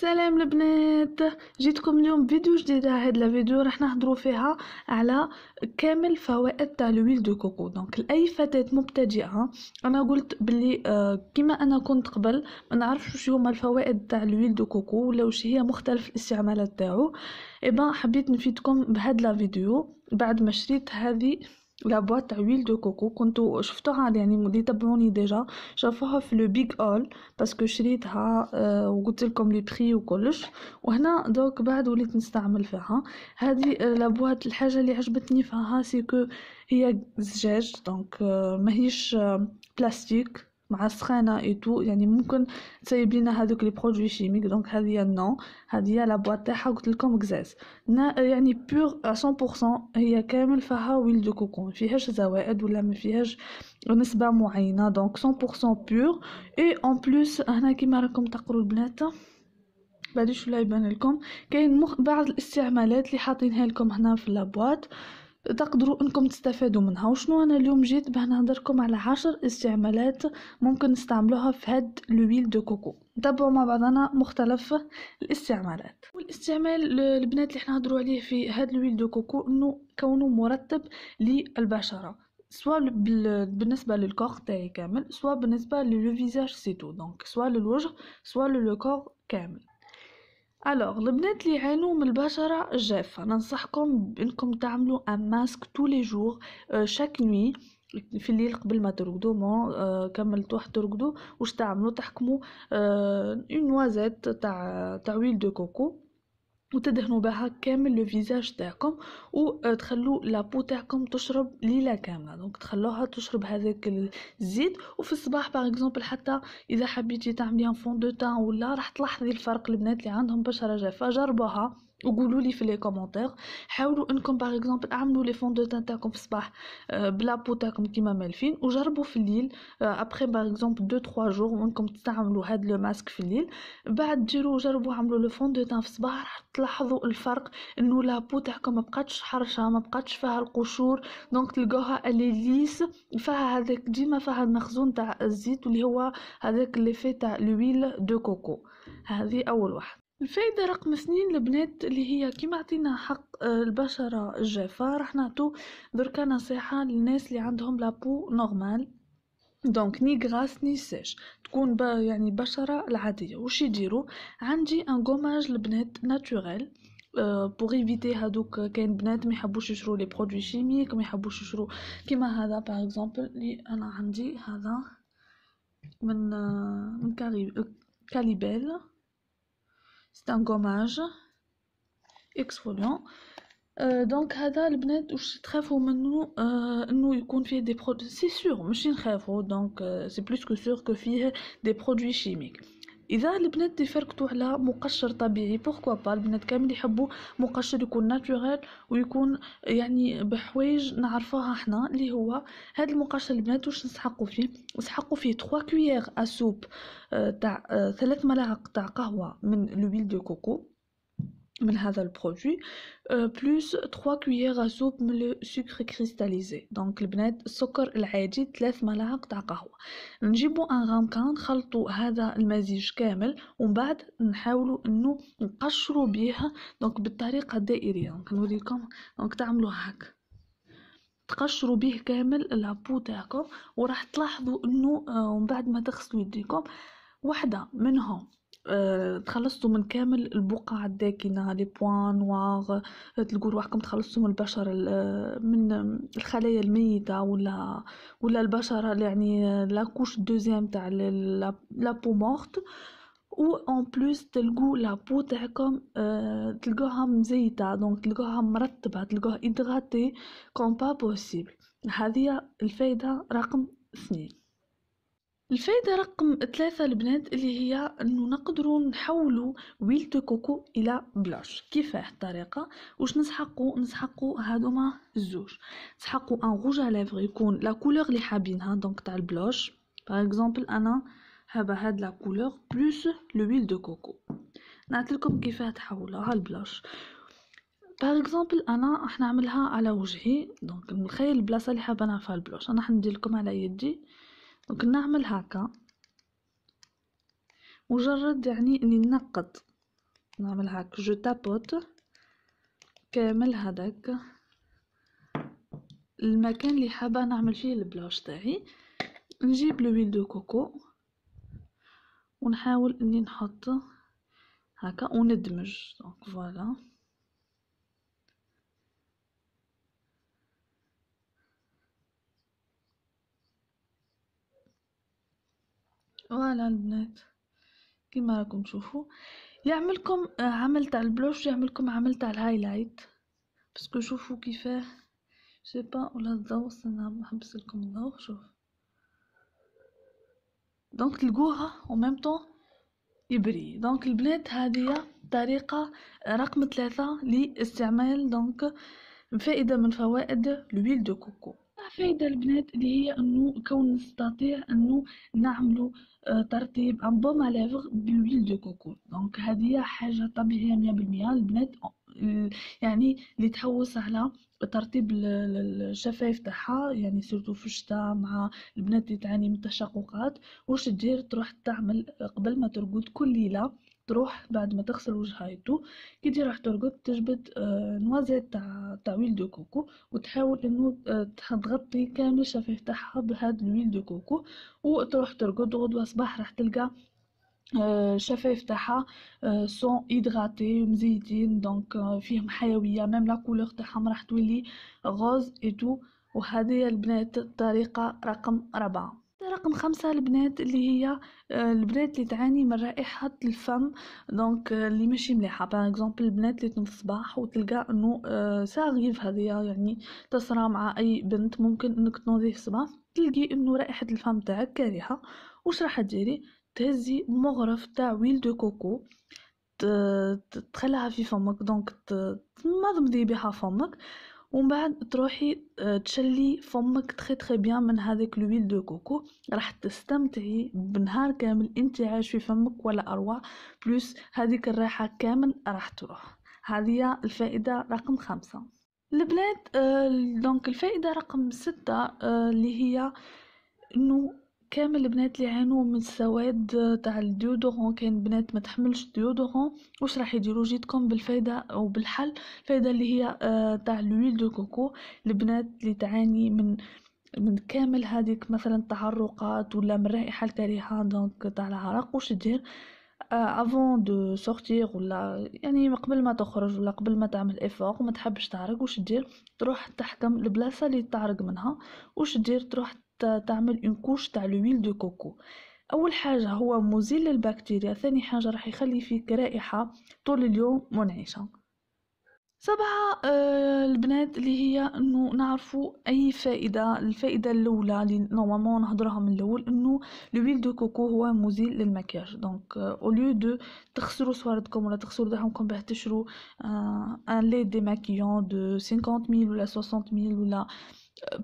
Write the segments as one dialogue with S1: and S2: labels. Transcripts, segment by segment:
S1: سلام البنات جيتكم اليوم فيديو جديده هاد لا فيديو راح نهضروا فيها على كامل فوائد تاع لويل دو كوكو دونك لاي فتاه مبتدئه انا قلت بلي آه، كيما انا كنت قبل ما نعرفش واش هما الفوائد تاع لويل دو كوكو ولا واش هي مختلف الاستعمالات تاعو ايبا eh حبيت نفيدكم بهاد لا فيديو بعد ما شريت هذه لابوا تاع ويل دو كوكو كنتو شفتوها يعني اللي تبعوني ديجا شافوها في لو بيغ اول باسكو شريتها آه، وقلت لكم لي بري وكلش وهنا دوك بعد وليت نستعمل فيها هذه لابوات آه، الحاجه اللي عجبتني فيها سي هي زجاج دونك آه، ماهيش بلاستيك مع السخانه اي تو يعني ممكن تسيب لينا هذوك لي برودوي شيميك دونك هذه نو هذه لا بواط تاعها قلت لكم كزاز يعني بور 100% هي كامل فيها ويل دو كوكون فيهاش زوائد ولا ما فيهاش نسبه معينه دونك 100% بور اي اون بلوس هنا كيما راكم تقروا البنات بعد شو لا يبان لكم كاين مخ... بعض الاستعمالات اللي حاطينها لكم هنا في لابوات تقدروا انكم تستفادوا منها وشنو انا اليوم جيت باه نهضركم على عشر استعمالات ممكن نستعملوها في هاد لويل دو كوكو نتبعوا مع بعضنا مختلف الاستعمالات والاستعمال البنات اللي احنا نهضروا عليه في هاد لويل دو كوكو انه كونه مرتب للبشره سواء بالنسبه للكور تاعي كامل سواء بالنسبه للفيزاج سيتو دونك سواء للوجه سواء للكور كامل الوغ البنات اللي يعانوا من البشره الجافه ننصحكم بانكم تعملوا ان ماسك تو لي جور شاك نوي في الليل قبل ما ترقدوا ما كملتوا حتى ترقدوا واش تعملوا تحكموا اون نوازيت تاع تاع ويل دو كوكو وتدهنوا بها كامل لو فيزاج تاعكم وتخلوا آه، لابو تاعكم تشرب ليله كامله دونك تخلوها تشرب هذاك الزيت وفي الصباح باغ اكزومبل حتى اذا حبيتي تعملي ان فون دو تان ولا راح تلاحظي الفرق البنات اللي عندهم بشره جافه جربوها وقولوا لي في لي كومونتير حاولوا انكم باغ اكزومبل اعملوا لي فوندوتان تاعكم في الصباح آه، بلا بو تاعكم كيما مالفين وجربوا في الليل ابري باغ اكزومبل 2 3 جور وانكم تستعملوا هاد لو ماسك في الليل بعد ديروا جربوا عملوا لو فوندوتان في الصباح راح تلاحظوا الفرق انه لا بو تاعكم ما بقاتش حرشه ما بقاتش فيها القشور دونك تلقوها اللي ليس فيها هذاك ديما فيها المخزون تاع الزيت اللي هو هذاك لي في تاع لويل دو كوكو هذه اول واحد الفايدة رقم اثنين البنات اللي هي كيما عطينا حق آه، البشرة الجافة راح نعطو دركا نصيحة للناس اللي عندهم لابو نورمال دونك ني غراس ني سيش تكون يعني بشره العادية وش يديرو عندي ان غوماج البنات ناتوريل بوغ آه، ايفيتي هادوك آه، كاين بنات ما يحبوش يشرو لي برودوي شيميك ما يحبوش يشرو كيما هذا باغ اكزومبل لي انا عندي هذا من من كاري كاليبيل c'est un gommage exfoliant euh, donc là le but c'est très faux mais nous euh, nous des des c'est sûr machine très faux donc euh, c'est plus que sûr que faire des produits chimiques اذا البنات تفركتوا على مقشر طبيعي بوركوا با البنات كامل يحبوا مقشر يكون ناتوريل ويكون يعني بحوايج نعرفوها حنا اللي هو هذا المقشر البنات واش نسحقوا فيه نسحقوا فيه 3 كويير سوب تاع آه، ثلاث ملاعق تاع قهوه من لويل دو كوكو من هذا البرودوي بلس 3 كويير سوب من السكر كريستاليزي دونك البنات السكر العادي 3 ملاعق تاع قهوه نجيبو ان غامكان نخلطو هذا المزيج كامل ومن بعد نحاولوا انه نقشرو بيه دونك بالطريقه الدائريه دونك نوريكم دونك تعملوا هكا تقشروا به كامل لابو تاعكم وراح تلاحظوا انه آه، من بعد ما تغسلوا يديكم وحده منهم آه، تخلصتوا من كامل البقع الداكنة لي بوان نواغ تلقوا روحكم تخلصتوا من البشر آه، من الخلايا الميتة ولا ولا البشرة يعني لاكوش دوزيام تاع لابو مورت و اون بلوس تلقوا لابو تاعكم آه، تلقوها مزيتة دونك تلقوها مرتبة تلقوها ادغاتي كون با بوسيبل هذه الفايدة رقم اثنين الفائدة رقم ثلاثة البنات اللي هي انه نقدروا نحولوا ويل دو كوكو الى بلاش كيفاه الطريقة واش نسحقوا نسحقوا هادوما الزوج نسحقوا ان روج على يكون لا كولور اللي حابينها دونك تاع البلاش باغ اكزومبل انا هابه هاد لا كولور بلوس لو ويل دو كوكو نعطيلكم كيفاه تحولها البلاش باغ اكزومبل انا راح نعملها على وجهي دونك نخيل البلاصه اللي حابه نعفها البلوش انا راح ندير لكم على يدي وكنا نعمل هكا مجرد يعني اني ننقط نعمل هاك جو تابوت كامل هذاك المكان اللي حابه نعمل فيه البلاش تاعي نجيب لو دو كوكو ونحاول اني نحط هكا وندمج دونك فوالا فوالا البنات كيما راكم تشوفوا يعملكم آه، عمل تاع البلوش يعملكم عمل تاع الهايلايت باسكو شوفوا كيفاه سي با ولا الضوء استنى نحبس لكم الضوء شوف دونك تلقوها او ميم طون يبري دونك البنات هذه طريقة رقم ثلاثة لاستعمال دونك فائدة من فوائد لويل دو كوكو فايدة البنات اللي هي انه كون نستطيع انه نعملو آه، ترطيب ان بوم لافغ بلويل دو كوكو دونك هادي حاجة طبيعية مية بالمية البنات آه، يعني اللي تحوس على ترطيب الشفايف تاعها يعني سورتو في الشتاء مع البنات اللي تعاني من التشققات واش دير تروح تعمل آه، قبل ما ترقد كل ليله تروح بعد ما تغسل وجهها يتو كي تجي راح ترقد تجبد آه، نوازي تاع تاع ويل دو كوكو وتحاول انه آه، تغطي كامل الشفاه تاعها بهاد الويل دو كوكو وتروح ترقد غدوه صباح راح تلقى الشفايف آه، تاعها سون ايدغاتي مزيتين دونك فيهم حيويه ميم لا كولور تاعهم راح تولي غوز اي تو وهذه البنات الطريقه رقم 4 رقم خمسة البنات اللي هي آه، البنات اللي تعاني من رائحة الفم دونك آه، اللي ماشي مليحة باغ اكزومبل البنات اللي تنوض الصباح وتلقى انه آه، ساغيف هذه يعني تصرى مع اي بنت ممكن انك تنوضي في الصباح تلقي انه رائحة الفم تاعك كريهة واش راح تديري تهزي مغرف تاع ويل دو كوكو تخليها في فمك دونك تمضمضي بها فمك ومن بعد تروحي آه، تشلي فمك تخي تخي بيان من هذاك لويل دو كوكو راح تستمتعي بنهار كامل انت عايش في فمك ولا اروع بلوس هذيك الريحه كامل راح تروح هذه الفائده رقم خمسة البلاد دونك آه، الفائده رقم ستة آه، اللي هي انه كامل البنات اللي عانوا من السواد تاع الديودورون كاين بنات ما تحملش ديودورون واش راح يديروا جيتكم بالفايده وبالحل الفايده اللي هي آه، تاع لويل دو كوكو البنات اللي تعاني من من كامل هذيك مثلا تعرقات ولا من الرائحه الكريهه دونك تاع العرق واش دير افون دو سورتير ولا يعني قبل ما تخرج ولا قبل ما تعمل افاق وما تحبش تعرق واش دير تروح تحكم البلاصه اللي تعرق منها واش دير تروح تعمل اون كوش تاع لويل دو كوكو اول حاجه هو مزيل للبكتيريا ثاني حاجه راح يخلي فيك رائحه طول اليوم منعشه سبعة آه البنات اللي هي انه نعرفوا اي فائدة الفائدة الاولى اللي نورمالمون نهضرها من الاول انه لويل دو كوكو هو مزيل للمكياج دونك اوليو دو تخسروا صورتكم ولا تخسروا درهمكم باه تشرو آه ان لي ماكيون دو 50000 ميل ولا 60000 ميل ولا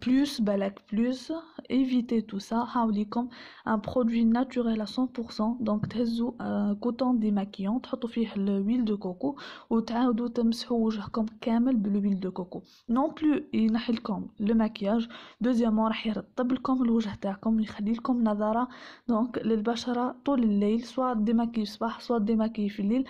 S1: plus balak plus éviter tout ça comme un produit naturel à 100% donc taisez un euh, coton démaquillant tu fi l'huile de coco ou taoudou comme camel kamel l'huile de coco non plus il le maquillage deuxièmement rah double comme l'wajh taakom yakhli nadara donc lel bachara tout le soit démaquillé le soir soit démaquillée le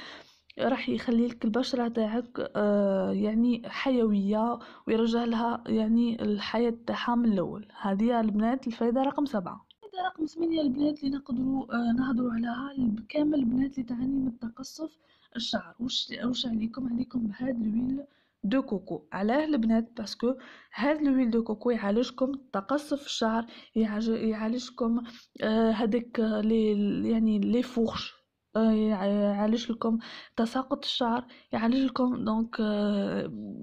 S1: راح يخلي لك البشرة تاعك آه يعني حيوية ويرجع لها يعني الحياة تاعها من الأول هذه البنات الفايدة رقم سبعة الفايدة رقم ثمانية البنات اللي نقدروا آه نهضروا عليها كامل البنات اللي تعاني من تقصف الشعر وش وش عليكم عليكم بهاد لويل دو كوكو علاه البنات باسكو هاد لويل دو كوكو يعالجكم تقصف الشعر يعالجكم آه، هذاك آه لي يعني لي فورش آه، يعالج لكم تساقط الشعر يعالج لكم دونك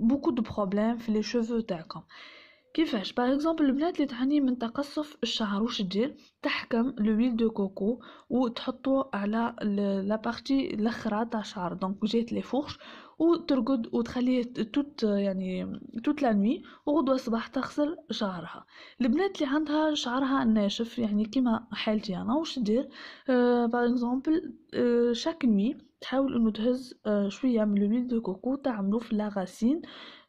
S1: بوكو دو بروبليم في لي شوفو تاعكم كيفاش باغ اكزومبل البنات اللي تعاني من تقصف الشعر واش دير تحكم لويل دو كوكو وتحطو على لا بارتي الاخرى تاع شعر دونك جهه لي فورش وترقد وتخليه توت يعني توت لا نوي وغدوه الصباح تغسل شعرها البنات اللي عندها شعرها ناشف يعني كيما حالتي انا واش دير باغ اكزومبل شاك نوي تحاول انه تهز آه، شويه من لوليل دو كوكو تعملو في لاغاسين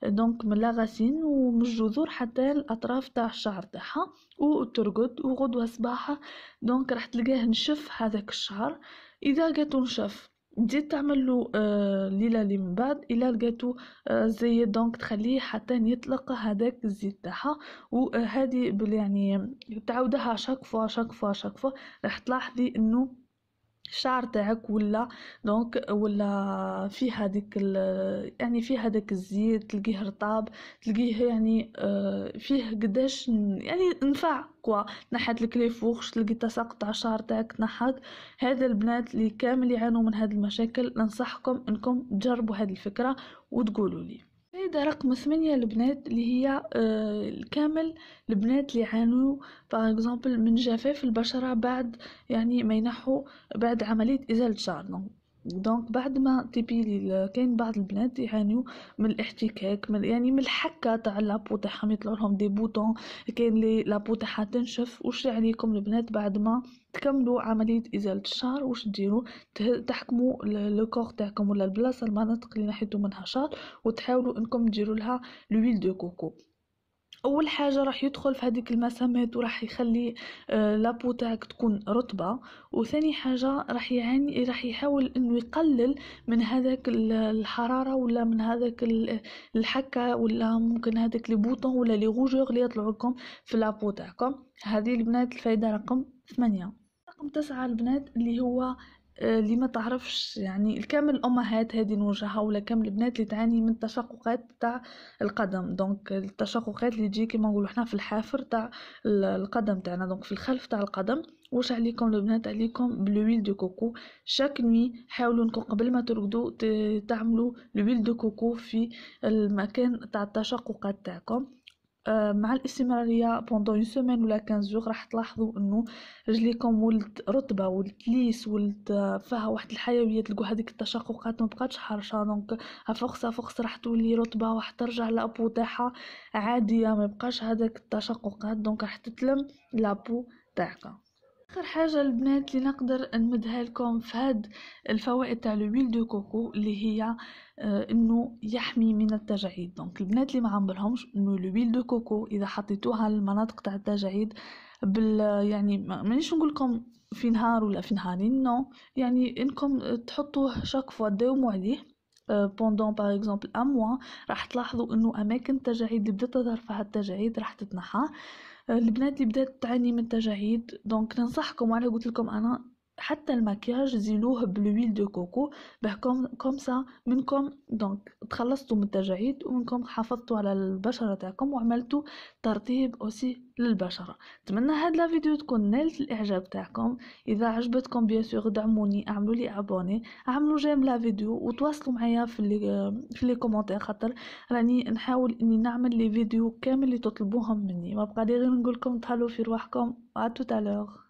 S1: دونك من لاغاسين ومن الجذور حتى الاطراف تاع الشعر تاعها وترقد وغدوه صباحها دونك راح تلقاه نشف هذاك الشعر اذا لقيتو نشف تزيد تعمل له الليله آه، اللي من بعد الى لقيتو آه، زي دونك تخليه حتى يطلق هذاك الزيت تاعها وهذه يعني تعاودها شاك فوا شاك فوا شاك فوا راح تلاحظي انه الشعر تاعك ولا دونك ولا في هذيك يعني في هذاك الزيت تلقيه رطاب تلقيه يعني آه، فيه قداش يعني نفع كوا نحات لك لي فوخش تلقي تساقط على الشعر تاعك نحات هذا البنات اللي كامل يعانوا من هذه المشاكل ننصحكم انكم تجربوا هذه الفكره وتقولوا لي الفائدة رقم ثمانية البنات اللي هي آه، الكامل البنات اللي عانوا باغ من جفاف البشرة بعد يعني ما ينحوا بعد عملية إزالة شعر دونك بعد ما تبي كاين بعض البنات يعانيو من الاحتكاك من يعني من الحكه تاع لابو تاعهم يطلع لهم دي بوتون كاين لي لابو تاعها تنشف واش عليكم البنات بعد ما تكملوا عمليه ازاله الشعر واش ديروا تحكموا لو كور تاعكم ولا البلاصه المناطق اللي نحيتو منها شعر وتحاولوا انكم ديروا لها لويل دو كوكو اول حاجه راح يدخل في هذيك المسامات وراح يخلي لابو آه، تاعك تكون رطبه وثاني حاجه راح يعاني راح يحاول انه يقلل من هذاك الحراره ولا من هذاك الحكه ولا ممكن هذاك لي بوطون ولا لي غوجور اللي يطلعوا لكم في لابو تاعكم هذه البنات الفايده رقم ثمانية رقم تسعة البنات اللي هو آه، اللي ما تعرفش يعني الكامل الامهات هذه نوجهها ولا كامل البنات اللي تعاني من التشققات تاع القدم دونك التشققات اللي تجي كيما نقولوا حنا في الحافر تاع القدم تاعنا دونك في الخلف تاع القدم واش عليكم البنات عليكم بلويل دو كوكو شاك نوي حاولوا نكون قبل ما ترقدوا تعملوا لويل دو كوكو في المكان تاع التشققات تاعكم آه، مع الاستمرارية بوندو اون سومين ولا 15 جوغ راح تلاحظوا انه رجليكم ولد رطبة ولد ليس آه، ولد فيها واحد الحيوية تلقوا هذيك التشققات ما بقاتش حرشة دونك فخصة فخصة راح تولي رطبة وراح ترجع لابو تاعها عادية ما هذاك التشققات دونك راح تتلم لابو تاعك اخر حاجه البنات اللي نقدر نمدها لكم في هاد الفوائد تاع لويل دو كوكو اللي هي آه، انه يحمي من التجاعيد دونك البنات اللي ما عمرهمش انه لوبيل دو كوكو اذا حطيتوها للمناطق تاع التجاعيد بال يعني مانيش نقول لكم في نهار ولا في نهارين نو يعني انكم تحطوه شاك فوا داوموا عليه بوندون باغ اكزومبل اموا راح تلاحظوا انه اماكن التجاعيد اللي بدات تظهر فيها التجاعيد راح تتنحى آه، البنات اللي بدات تعاني من التجاعيد دونك ننصحكم وانا قلت لكم انا حتى المكياج زيلوه بلويل دو كوكو باه كوم سا منكم دونك تخلصتوا من التجاعيد ومنكم حافظتوا على البشره تاعكم وعملتوا ترطيب اوسي للبشره نتمنى هاد لا فيديو تكون نالت الاعجاب تاعكم اذا عجبتكم بيان سور دعموني اعملوا لي ابوني اعملوا جيم لا فيديو وتواصلوا معايا في لي في لي كومونتير خاطر راني نحاول اني نعمل لي فيديو كامل اللي تطلبوهم مني ما بقى غير نقول لكم تهلاو في رواحكم ا توتالور